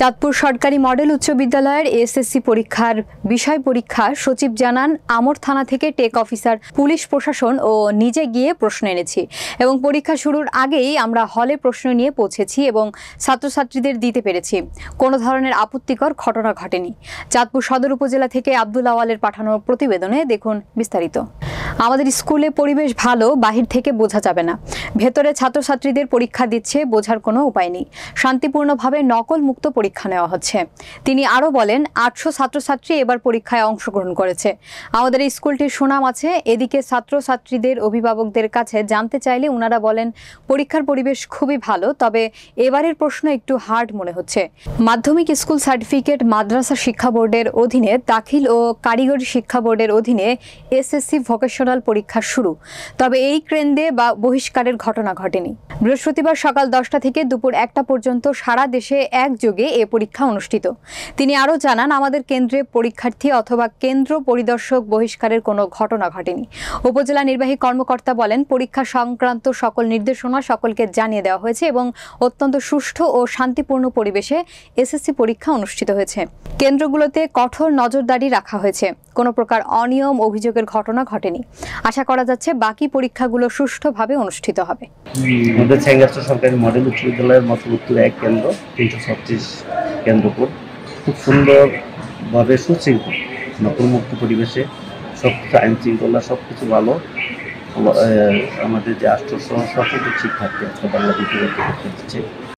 চাঁদপুর সরকারি মডেল উচ্চ বিদ্যালয়ের এসএসসি পরীক্ষার বিষয় পরীক্ষা সচিব জানান আমর থানা থেকে টেক অফিসার পুলিশ প্রশাসন ও নিজে গিয়ে প্রশ্ন এনেছি এবং পরীক্ষা শুরুর আগেই আমরা হলে প্রশ্ন নিয়ে পৌঁছেছি এবং ছাত্রছাত্রীদের দিতে পেরেছি কোনো ধরনের আপত্তিকর ঘটনা ঘটেনি চাঁদপুর সদর উপজেলা থেকে আবদুল আওয়ালের পাঠানো প্রতিবেদনে দেখুন বিস্তারিত আমাদের স্কুলে পরিবেশ ভালো বাহির থেকে বোঝা যাবে না ভেতরে ছাত্রছাত্রীদের পরীক্ষা দিচ্ছে বোঝার কোনো উপায় নেই শান্তিপূর্ণভাবে নকল মুক্ত পরীক্ষা নেওয়া হচ্ছে তিনি আরও বলেন আটশো ছাত্রছাত্রী এবার পরীক্ষায় অংশগ্রহণ করেছে আমাদের স্কুলটির সুনাম আছে এদিকে ছাত্রছাত্রীদের অভিভাবকদের কাছে জানতে চাইলে ওনারা বলেন পরীক্ষার পরিবেশ খুবই ভালো তবে এবারের প্রশ্ন একটু হার্ড মনে হচ্ছে মাধ্যমিক স্কুল সার্টিফিকেট মাদ্রাসা শিক্ষা বোর্ডের অধীনে দাখিল ও কারিগরি শিক্ষা বোর্ডের অধীনে এসএসসি ভোকেশন প্রফেশনাল পরীক্ষা শুরু তবে এই কেন্দ্রে বা বহিষ্কারের ঘটনা ঘটেনি বৃহস্পতিবার সকাল দশটা থেকে দুপুর একটা পর্যন্ত সারা দেশে একযোগে এ পরীক্ষা অনুষ্ঠিত তিনি আরও জানান আমাদের কেন্দ্রে পরীক্ষার্থী অথবা কেন্দ্র পরিদর্শক বহিষ্কারের কোনো ঘটনা ঘটেনি উপজেলা নির্বাহী কর্মকর্তা বলেন পরীক্ষা সংক্রান্ত সকল নির্দেশনা সকলকে জানিয়ে দেওয়া হয়েছে এবং অত্যন্ত সুষ্ঠু ও শান্তিপূর্ণ পরিবেশে এসএসসি পরীক্ষা অনুষ্ঠিত হয়েছে কেন্দ্রগুলোতে কঠোর নজরদারি রাখা হয়েছে কোনো প্রকার অনিয়ম অভিযোগের ঘটনা ঘটেনি আশা করা যাচ্ছে বাকি পরীক্ষাগুলো সুষ্ঠুভাবে অনুষ্ঠিত হবে সরকারি মডেল উচ্চ বিদ্যালয়ের মতো এক কেন্দ্র তিনশো ছত্রিশ কেন্দ্রপুর খুব সুন্দরভাবে সুশৃঙ্খল নকলমুক্ত পরিবেশে সব কিছু আইন শৃঙ্খলা সব কিছু ভালো আমাদের যে আশ্চর্য সকল ঠিকঠাক আজকে বাংলাদেশ করতে